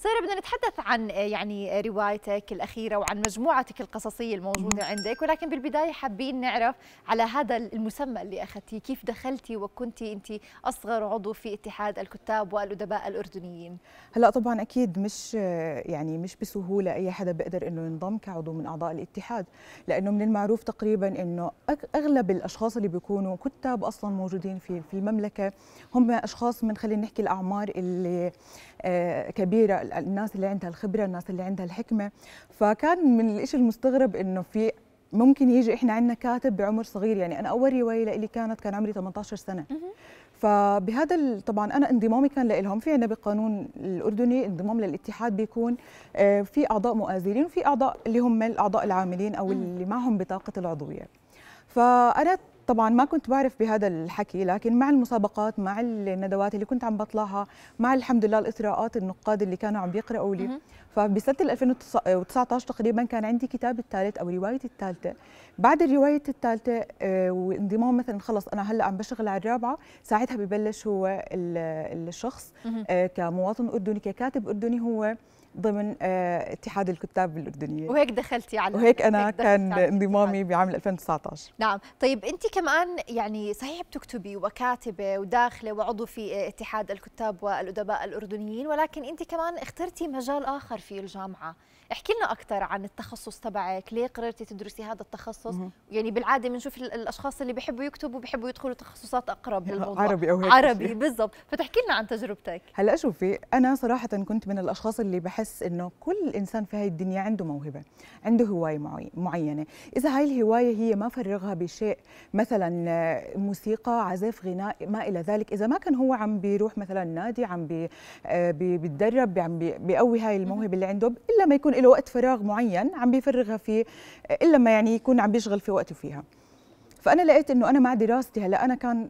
سارة بدنا نتحدث عن آه، يعني آه، روايتك الأخيرة وعن مجموعتك القصصية الموجودة عندك ولكن بالبداية حابين نعرف على هذا المسمى اللي أخذتيه كيف دخلتي وكنتي أنت أصغر عضو في اتحاد الكتاب والأدباء الأردنيين هلأ طبعا أكيد مش آه، يعني مش بسهولة أي حدا بيقدر أنه ينضم كعضو من أعضاء الاتحاد لأنه من المعروف تقريبا أنه أغلب الأشخاص اللي بيكونوا كتاب أصلا موجودين في في المملكة هم أشخاص من خلينا نحكي الأعمار اللي آه، كبيره الناس اللي عندها الخبره الناس اللي عندها الحكمه فكان من الشيء المستغرب انه في ممكن يجي احنا عندنا كاتب بعمر صغير يعني انا اول روايه لي كانت كان عمري 18 سنه فبهذا طبعا انا انضمامي كان لهم في عندنا بالقانون الاردني انضمام للاتحاد بيكون آه، في اعضاء مؤازرين وفي اعضاء اللي هم الاعضاء العاملين او اللي معهم بطاقه العضويه فانا طبعا ما كنت بعرف بهذا الحكي لكن مع المسابقات مع الندوات اللي كنت عم بطلعها مع الحمد لله الاطراءات النقاد اللي كانوا عم بيقراوا لي فبسنه 2019 تقريبا كان عندي كتاب الثالث او روايتي الثالثه بعد الروايه الثالثه آه، وانضمام مثلا خلص انا هلا عم بشتغل على الرابعه ساعتها ببلش هو الشخص آه، كمواطن اردني ككاتب اردني هو ضمن آه، اتحاد الكتاب الاردنيه وهيك دخلتي على وهيك انا كان انضمامي بعام 2019 نعم طيب انت كمان يعني صحيح بتكتبي وكاتبه وداخله وعضو في آه، اتحاد الكتاب والادباء الاردنيين ولكن انت كمان اخترتي مجال اخر في الجامعه احكي لنا اكثر عن التخصص تبعك ليه قررتي تدرسي هذا التخصص مم. يعني بالعاده بنشوف الاشخاص اللي بيحبوا يكتبوا بيحبوا يدخلوا تخصصات اقرب يعني للموضوع عربي او هيك عربي بالضبط فتحكي لنا عن تجربتك هلا شوفي انا صراحه كنت من الاشخاص اللي بحس انه كل انسان في هاي الدنيا عنده موهبه عنده هوايه معينه اذا هاي الهوايه هي ما فرغها بشيء مثلا آه، موسيقى عزف غناء ما الى ذلك اذا ما كان هو عم بيروح مثلا نادي عم بي آه، بيتدرب عم بيقوي هاي الموهبه اللي عنده الا ما يكون له وقت فراغ معين عم بيفرغها فيه الا ما يعني يكون عم بيشغل في وقته فيها فانا لقيت انه انا مع دراستي هلا انا كان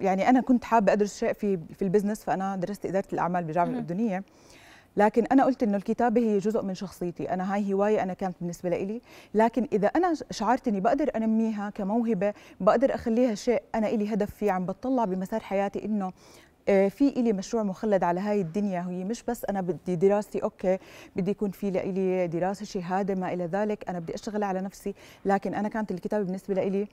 يعني انا كنت حابه ادرس شيء في في البزنس فانا درست اداره الاعمال بالجامعه الاردنيه لكن انا قلت انه الكتابه هي جزء من شخصيتي انا هاي هوايه انا كانت بالنسبه لي لكن اذا انا شعرت اني بقدر انميها كموهبه بقدر اخليها شيء انا إلي هدف فيه عم بتطلع بمسار حياتي انه آه، في إلي مشروع مخلد على هاي الدنيا هي مش بس أنا بدي دراستي أوكي بدي يكون في لإلي دراسة شهادة ما إلى ذلك أنا بدي أشتغل على نفسي لكن أنا كانت الكتابة بالنسبة لإلي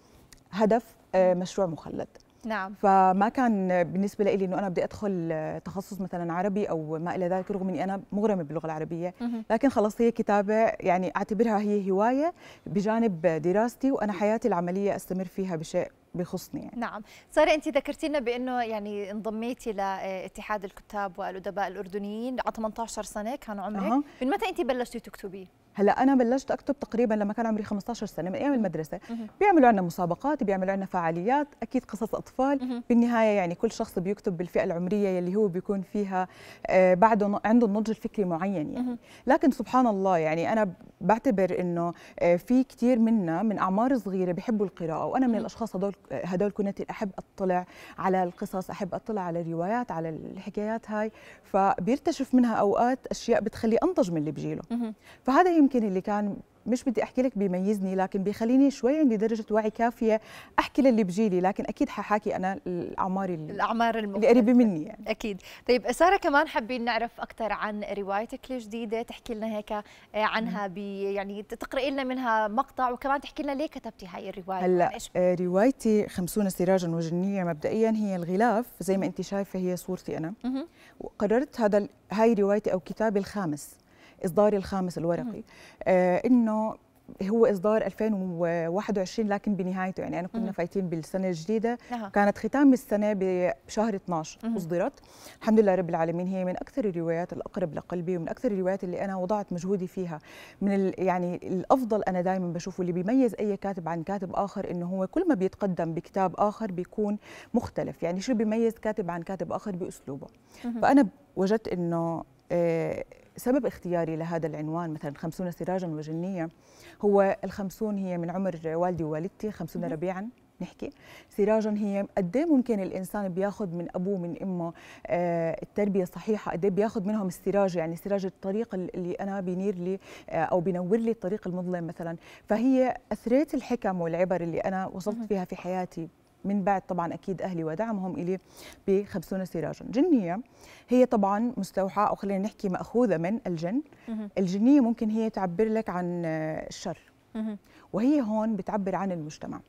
هدف آه، مشروع مخلد نعم فما كان بالنسبه لي انه انا بدي ادخل تخصص مثلا عربي او ما الى ذلك رغم اني انا مغرمه باللغه العربيه لكن خلص هي كتابه يعني اعتبرها هي هوايه بجانب دراستي وانا حياتي العمليه استمر فيها بشيء بيخصني يعني. نعم ساره انت ذكرتينا بانه يعني انضميتي لاتحاد آه، الكتاب والادباء الاردنيين على 18 سنه كان عمرك أه. من متى انت بلشتي تكتبي هلا انا بلشت اكتب تقريبا لما كان عمري 15 سنه من ايام المدرسه بيعملوا عندنا مسابقات بيعملوا عندنا فعاليات اكيد قصص اطفال بالنهايه يعني كل شخص بيكتب بالفئه العمريه يلي هو بيكون فيها آه، بعده عنده النضج الفكري معين يعني لكن سبحان الله يعني انا بعتبر انه آه، في كثير منا من اعمار صغيره بحبوا القراءه وانا من الاشخاص هدول آه، هدول كنت احب اطلع على القصص احب اطلع على الروايات على الحكايات هاي فبيرتشف منها اوقات اشياء بتخلي انضج من اللي بجيله فهذا يمكن اللي كان مش بدي احكي لك بيميزني لكن بيخليني شوي عندي درجه وعي كافيه احكي للي بجيلي لكن اكيد حاحاكي انا الاعمار الاعمار اللي قريبه مني يعني اكيد طيب ساره كمان حابين نعرف اكثر عن روايتك الجديده تحكي لنا هيك آه، عنها بي يعني تقراي لنا منها مقطع وكمان تحكي لنا ليه كتبتي هاي الروايه هلا آه، روايتي 50 سراجا وجنيه مبدئيا هي الغلاف زي ما انت شايفه هي صورتي انا وقررت هذا هاي روايتي او كتابي الخامس اصداري الخامس الورقي آه، انه هو اصدار 2021 لكن بنهايته يعني انا كنا فايتين بالسنه الجديده نعم. كانت ختام السنه بشهر 12 اصدرت الحمد لله رب العالمين هي من اكثر الروايات الاقرب لقلبي ومن اكثر الروايات اللي انا وضعت مجهودي فيها من يعني الافضل انا دائما بشوفه اللي بيميز اي كاتب عن كاتب اخر انه هو كل ما بيتقدم بكتاب اخر بيكون مختلف يعني شو بيميز كاتب عن كاتب اخر باسلوبه فانا وجدت انه آه، سبب اختياري لهذا العنوان مثلا خمسون سراجا وجنية هو الخمسون هي من عمر والدي ووالدتي خمسون ربيعا نحكي سراجا هي قد إيه ممكن الانسان بياخذ من ابوه من امه آه التربيه الصحيحه قد إيه بياخذ منهم السراج يعني سراج الطريق اللي انا بينير لي آه او بنور لي الطريق المظلم مثلا فهي اثريت الحكم والعبر اللي انا وصلت فيها في حياتي من بعد طبعا اكيد اهلي ودعمهم الي ب 50 سراجا جنيه هي طبعا مستوحاه او خلينا نحكي ماخوذه من الجن الجنيه ممكن هي تعبر لك عن الشر وهي هون بتعبر عن المجتمع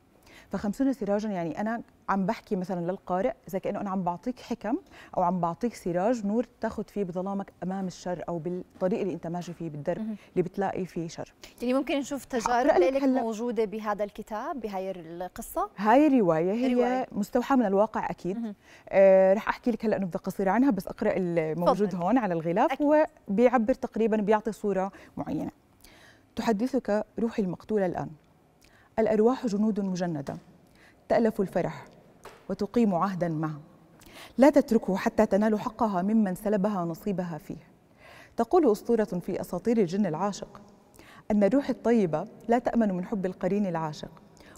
فخمسون سراجا يعني انا عم بحكي مثلا للقارئ زي كانه انا عم بعطيك حكم او عم بعطيك سراج نور تاخذ فيه بظلامك امام الشر او بالطريق اللي انت ماشي فيه بالدرب اللي بتلاقي فيه شر يعني ممكن نشوف تجارب لك موجوده بهذا الكتاب بهاي القصه هاي الروايه هي الرواية. مستوحاه من الواقع اكيد آه رح احكي لك هلا نبذه قصيره عنها بس اقرا الموجود فضل. هون على الغلاف أكيد. هو بيعبر تقريبا بيعطي صوره معينه تحدثك روحي المقتوله الان الأرواح جنود مجندة تألف الفرح وتقيم عهدا معه لا تتركه حتى تنال حقها ممن سلبها نصيبها فيه تقول أسطورة في أساطير الجن العاشق أن الروح الطيبة لا تأمن من حب القرين العاشق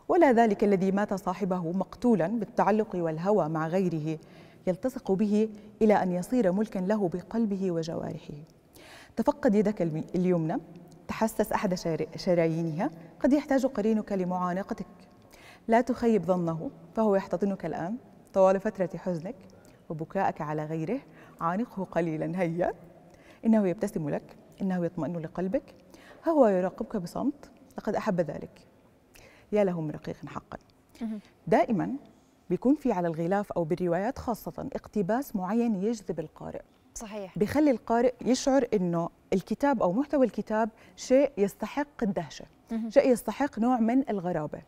ولا ذلك الذي مات صاحبه مقتولا بالتعلق والهوى مع غيره يلتصق به إلى أن يصير ملكا له بقلبه وجوارحه تفقد يدك اليمنى تحسس أحد شرايينها قد يحتاج قرينك لمعانقتك لا تخيب ظنه فهو يحتضنك الآن طوال فترة حزنك وبكائك على غيره عانقه قليلا هيا إنه يبتسم لك إنه يطمئن لقلبك هو يراقبك بصمت لقد أحب ذلك يا له من رقيق حقا دائما بيكون في على الغلاف أو بالروايات خاصة اقتباس معين يجذب القارئ صحيح بيخلي القارئ يشعر انه الكتاب او محتوى الكتاب شيء يستحق الدهشه شيء يستحق نوع من الغرابه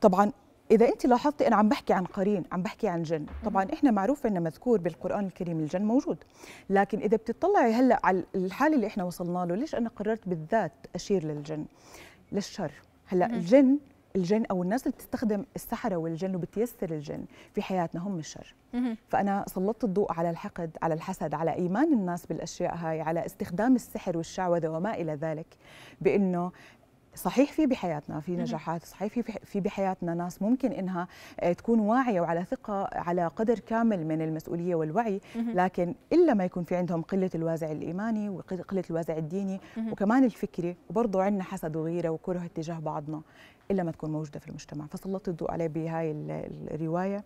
طبعا إذا أنت لاحظتي أنا عم بحكي عن قرين عم بحكي عن جن طبعا إحنا معروف إنه مذكور بالقرآن الكريم الجن موجود لكن إذا بتطلعي هلأ على الحال اللي إحنا وصلنا له ليش أنا قررت بالذات أشير للجن للشر هلأ الجن الجن او الناس اللي بتستخدم السحره والجن وبتيسر الجن في حياتنا هم الشر فانا سلطت الضوء على الحقد على الحسد على ايمان الناس بالاشياء هاي على استخدام السحر والشعوذه وما الى ذلك بانه صحيح في بحياتنا في نجاحات صحيح في في بحياتنا ناس ممكن انها آه، تكون واعيه وعلى ثقه على قدر كامل من المسؤوليه والوعي لكن الا ما يكون في عندهم قله الوازع الايماني وقله الوازع الديني وكمان الفكري وبرضه عندنا حسد وغيره وكره اتجاه بعضنا الا ما تكون موجوده في المجتمع فسلطت الضوء عليه بهاي الروايه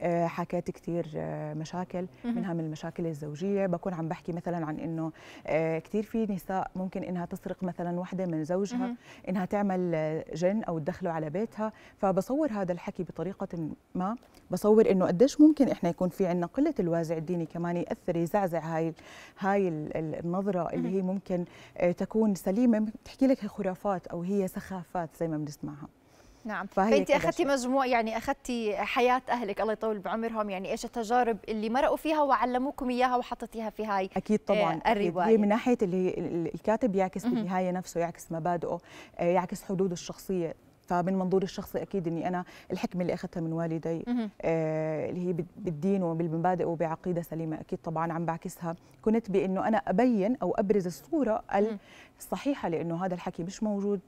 آه، حكيت كثير آه، مشاكل منها من المشاكل الزوجيه بكون عم بحكي مثلا عن انه آه، كثير في نساء ممكن انها تسرق مثلا وحده من زوجها انها تعمل جن او تدخله على بيتها فبصور هذا الحكي بطريقه ما بصور انه قديش ممكن احنا يكون في عندنا قله الوازع الديني كمان ياثر يزعزع هاي هاي النظره اللي هي ممكن تكون سليمه بتحكي لك هي خرافات او هي سخافات زي ما بنسمعها نعم فهي فانت اخذتي مجموع يعني اخذتي حياه اهلك الله يطول بعمرهم يعني ايش التجارب اللي مرقوا فيها وعلموكم اياها وحطيتيها في هاي اكيد طبعا آه، الروايه أكيد. هي من ناحيه اللي الكاتب يعكس بالنهايه نفسه يعكس مبادئه آه، يعكس حدوده الشخصيه فمن منظوري الشخصي اكيد اني انا الحكمه اللي اخذتها من والدي آه اللي هي بالدين وبالمبادئ وبعقيده سليمه اكيد طبعا عم بعكسها كنت بانه انا ابين او ابرز الصوره الصحيحه لانه هذا الحكي مش موجود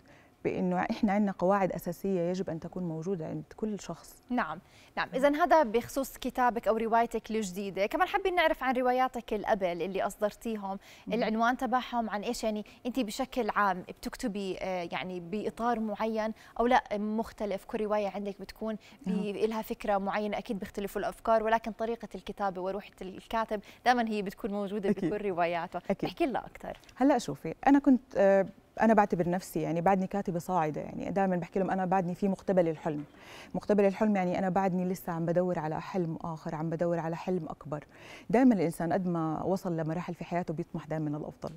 بانه احنا عندنا قواعد اساسيه يجب ان تكون موجوده عند كل شخص نعم نعم اذا هذا بخصوص كتابك او روايتك الجديده كمان حابين نعرف عن رواياتك قبل اللي اصدرتيهم العنوان تبعهم عن ايش يعني انت بشكل عام بتكتبي آه، يعني باطار معين او لا مختلف كل روايه عندك بتكون لها فكره معينه اكيد بيختلفوا الافكار ولكن طريقه الكتابه وروحه الكاتب دائما هي بتكون موجوده أكيد. بكل رواياته احكي لنا اكثر هلا شوفي انا كنت آه، انا بعتبر نفسي يعني بعدني كاتبه صاعده يعني دائما بحكي لهم انا بعدني في مقتبل الحلم مقتبل الحلم يعني انا بعدني لسه عم بدور على حلم اخر عم بدور على حلم اكبر دائما الانسان قد ما وصل لمراحل في حياته بيطمح دائما للافضل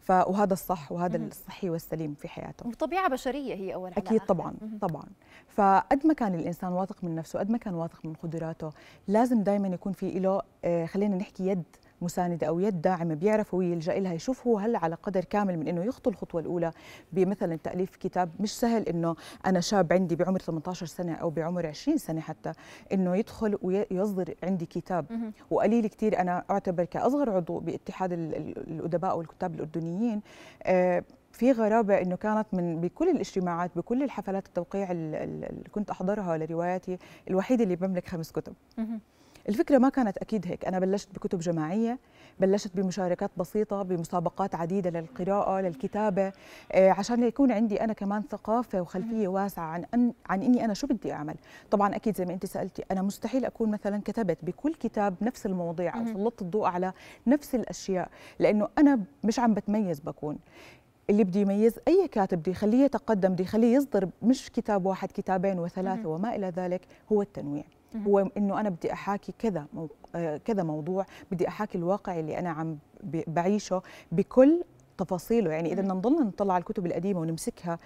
ف وهذا الصح وهذا الصحي والسليم في حياته وطبيعه بشريه هي اول حاجه اكيد طبعا طبعا فقد ما كان الانسان واثق من نفسه قد ما كان واثق من قدراته لازم دائما يكون في له آه، خلينا نحكي يد مساند او يد داعمه بيعرف هو يلجا لها يشوف هو هلا على قدر كامل من انه يخطو الخطوه الاولى بمثلا تاليف كتاب مش سهل انه انا شاب عندي بعمر 18 سنه او بعمر 20 سنه حتى انه يدخل ويصدر عندي كتاب وقليل كثير انا اعتبر كاصغر عضو باتحاد الادباء والكتاب الاردنيين آه، في غرابة أنه كانت من بكل الاجتماعات بكل الحفلات التوقيع اللي كنت أحضرها لرواياتي الوحيدة اللي بملك خمس كتب الفكرة ما كانت أكيد هيك أنا بلشت بكتب جماعية بلشت بمشاركات بسيطة بمسابقات عديدة للقراءة للكتابة آه، عشان يكون عندي أنا كمان ثقافة وخلفية واسعة عن أن عن إني أنا شو بدي أعمل طبعا أكيد زي ما أنت سألتي أنا مستحيل أكون مثلا كتبت بكل كتاب نفس المواضيع أو سلطت الضوء على نفس الأشياء لأنه أنا مش عم بتميز بكون اللي بدي يميز اي كاتب بده يخليه يتقدم بده يخليه يصدر مش كتاب واحد كتابين وثلاثه وما الى ذلك هو التنويع هو انه انا بدي احاكي كذا مو... آه، كذا موضوع بدي احاكي الواقع اللي انا عم بعيشه بكل تفاصيله يعني اذا نضل نطلع على الكتب القديمه ونمسكها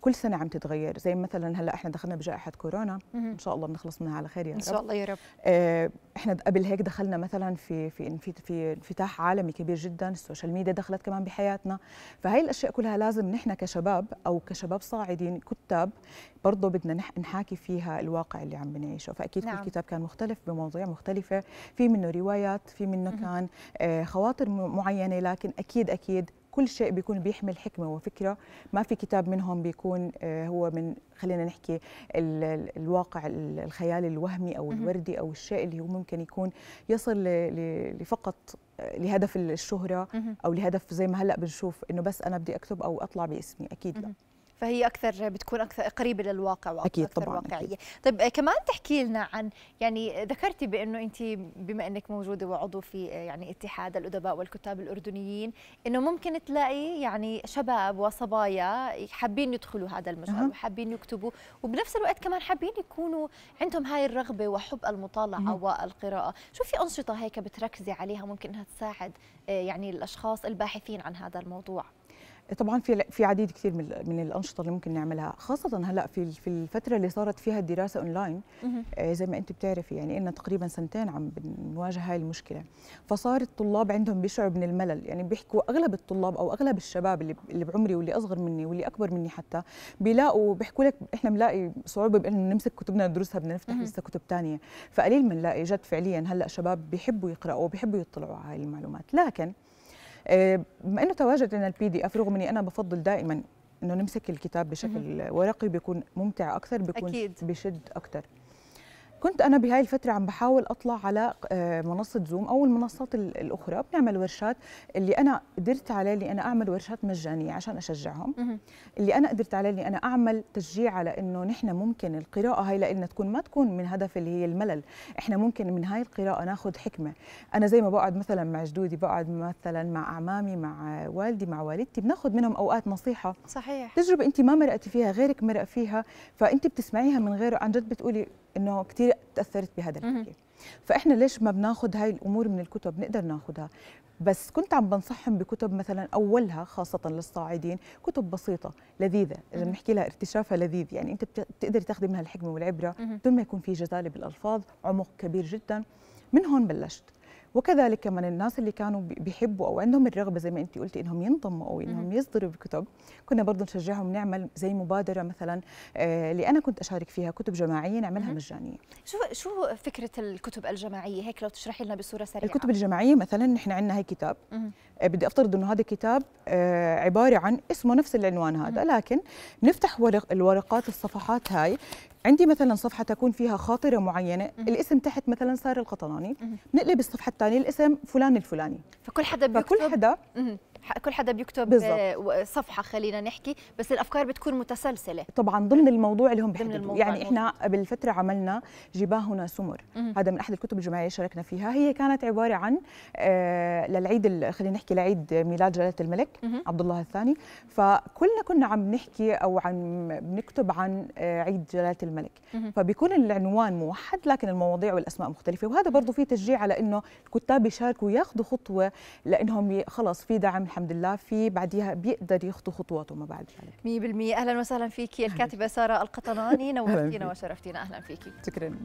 كل سنه عم تتغير زي مثلا هلا احنا دخلنا بجائحه كورونا ان شاء الله بنخلص منها على خير يا رب ان شاء الله يا رب آه، احنا قبل هيك دخلنا مثلا في في في انفتاح عالمي كبير جدا السوشيال ميديا دخلت كمان بحياتنا فهي الاشياء كلها لازم نحن كشباب او كشباب صاعدين كتاب برضه بدنا نحاكي فيها الواقع اللي عم بنعيشه فاكيد نعم. كل كتاب كان مختلف بمواضيع مختلفه في منه روايات في منه كان آه، خواطر معينه لكن اكيد اكيد كل شيء بيكون بيحمل حكمه وفكره ما في كتاب منهم بيكون آه، هو من خلينا نحكي الواقع الخيال الوهمي او الوردي او الشيء اللي هو ممكن يكون يصل لفقط آه، لهدف الشهره او لهدف زي ما هلا بنشوف انه بس انا بدي اكتب او اطلع باسمي اكيد لا فهي اكثر بتكون اكثر قريبه للواقع واكثر أكيد طبعا واقعيه أكيد. طيب آه، كمان تحكي لنا عن يعني ذكرتي بانه انت بما انك موجوده وعضو في آه، يعني اتحاد الادباء والكتاب الاردنيين انه ممكن تلاقي يعني شباب وصبايا حابين يدخلوا هذا المجال أه. وحابين يكتبوا وبنفس الوقت كمان حابين يكونوا عندهم هاي الرغبه وحب المطالعه أه. والقراءه شو في انشطه هيك بتركزي عليها ممكن انها تساعد آه، يعني الاشخاص الباحثين عن هذا الموضوع طبعا في في عديد كثير من من الانشطه اللي ممكن نعملها خاصه هلا في في الفتره اللي صارت فيها الدراسه اونلاين آه، زي ما انت بتعرفي يعني انه تقريبا سنتين عم بنواجه هاي المشكله فصار الطلاب عندهم بيشعروا من الملل يعني بيحكوا اغلب الطلاب او اغلب الشباب اللي اللي بعمري واللي اصغر مني واللي اكبر مني حتى بيلاقوا بيحكوا لك احنا بنلاقي صعوبه بانه نمسك كتبنا ندرسها بدنا نفتح لسه كتب ثانيه فقليل بنلاقي جد فعليا هلا شباب بيحبوا يقراوا وبيحبوا يطلعوا على هاي المعلومات لكن آه، بما انه تواجد لنا البي دي اف رغم اني انا بفضل دائما انه نمسك الكتاب بشكل ورقي بيكون ممتع اكثر بيكون أكيد. بشد اكثر كنت انا بهاي الفتره عم بحاول اطلع على آه، منصه زوم او المنصات الاخرى بنعمل ورشات اللي انا قدرت عليه اللي انا اعمل ورشات مجانيه عشان اشجعهم اللي انا قدرت عليه اللي انا اعمل تشجيع على انه نحن ممكن القراءه هاي لنا تكون ما تكون من هدف اللي هي الملل احنا ممكن من هاي القراءه ناخذ حكمه انا زي ما بقعد مثلا مع جدودي بقعد مثلا مع اعمامي مع والدي مع والدتي بناخذ منهم اوقات نصيحه صحيح تجربه انت ما مرقتي فيها غيرك مرق فيها فانت بتسمعيها من غيره عن جد بتقولي انه كثير تاثرت بهذا الحكي فاحنا ليش ما بناخذ هاي الامور من الكتب نقدر ناخذها بس كنت عم بنصحهم بكتب مثلا اولها خاصه للصاعدين كتب بسيطه لذيذه اذا بنحكي لها ارتشافها لذيذ يعني انت بتقدر تاخذي منها الحكمه والعبره بدون ما يكون في جزاله بالالفاظ عمق كبير جدا من هون بلشت وكذلك من الناس اللي كانوا بيحبوا او عندهم الرغبه زي ما انت قلتي انهم ينضموا او انهم يصدروا بكتب كنا برضه نشجعهم نعمل زي مبادره مثلا آه، اللي انا كنت اشارك فيها كتب جماعيه نعملها مجانيه شو شو فكره الكتب الجماعيه هيك لو تشرحي لنا بصوره سريعه الكتب الجماعيه مثلا نحن عندنا هي كتاب آه، بدي افترض انه هذا كتاب آه، عباره عن اسمه نفس العنوان هذا لكن نفتح ورق الورقات الصفحات هاي عندي مثلا صفحه تكون فيها خاطره معينه الاسم تحت مثلا ساره القطناني نقلب الصفحه الثانيه الاسم فلان الفلاني فكل حدا بيكتب فكل حدا كل حدا بيكتب بالزبط. آه، صفحه خلينا نحكي بس الافكار بتكون متسلسله طبعا ضمن الموضوع اللي هم بيحددوا يعني احنا بالفتره عملنا جباهنا سمر مم. هذا من احد الكتب الجماعيه شاركنا فيها هي كانت عباره عن آه، للعيد خلينا نحكي لعيد ميلاد جلاله الملك مم. عبد الله الثاني فكلنا كنا عم نحكي او عم بنكتب عن آه، عيد جلاله الملك مم. فبيكون العنوان موحد لكن المواضيع والاسماء مختلفه وهذا برضه في تشجيع على انه الكتاب يشاركوا ياخذوا خطوه لانهم خلص في دعم الحمد لله في بعديها بيقدر يخطو خطواته ما بعد ذلك 100% اهلا وسهلا فيك الكاتبه ساره القطناني نورتينا وشرفتينا اهلا فيك شكرا